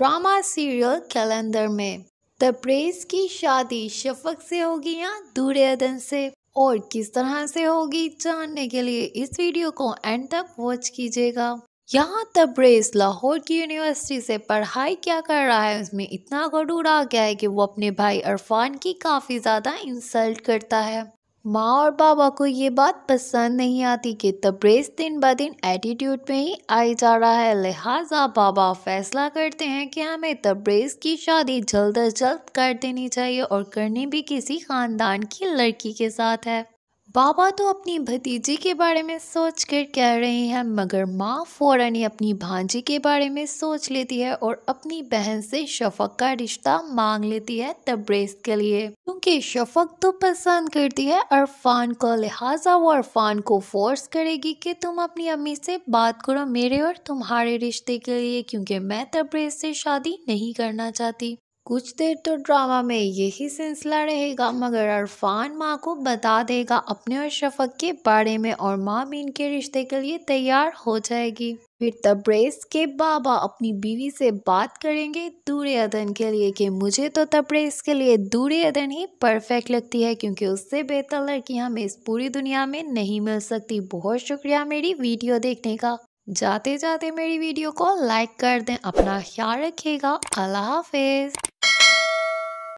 drama serial calendar में द प्रेस की शादी शफक से होगी या दूरेदन से और किस तरह से होगी जानने के लिए इस वीडियो को एंड तक वॉच कीजिएगा यहाँ तब्रेज लाहौर की यूनिवर्सिटी से पढ़ाई क्या कर रहा है उसमें इतना गडूर आ गया है कि वो अपने भाई अरफान की काफ़ी ज़्यादा इंसल्ट करता है माँ और बाबा को ये बात पसंद नहीं आती कि तब्रेज दिन ब दिन एटीट्यूड में ही आई जा रहा है लिहाजा बाबा फैसला करते हैं कि हमें तब्रेज की शादी जल्द अज जल्द कर देनी चाहिए और करनी भी किसी ख़ानदान की लड़की के साथ है बाबा तो अपनी भतीजी के बारे में सोच कर कह रहे हैं मगर माँ फ़ौरन ही अपनी भांजी के बारे में सोच लेती है और अपनी बहन से शफक का रिश्ता मांग लेती है तब्रेज के लिए क्योंकि शफक तो पसंद करती है अरफान को लिहाजा वो अरफान को फोर्स करेगी कि तुम अपनी अम्मी से बात करो मेरे और तुम्हारे रिश्ते के लिए क्योंकि मैं तब्रेज से शादी नहीं करना चाहती कुछ देर तो ड्रामा में यही सिलसिला रहेगा मगर अरफान माँ को बता देगा अपने और शफक के बारे में और माँ भी इनके रिश्ते के लिए तैयार हो जाएगी फिर तब्रेज के बाबा अपनी बीवी से बात करेंगे दूरे अदन के लिए कि मुझे तो तब्रेज के लिए दूरे अदन ही परफेक्ट लगती है क्योंकि उससे बेहतर लड़की हमें इस पूरी दुनिया में नहीं मिल सकती बहुत शुक्रिया मेरी वीडियो देखने का जाते जाते मेरी वीडियो को लाइक कर दें अपना ख्याल रखिएगा अल्लाह हाफिज़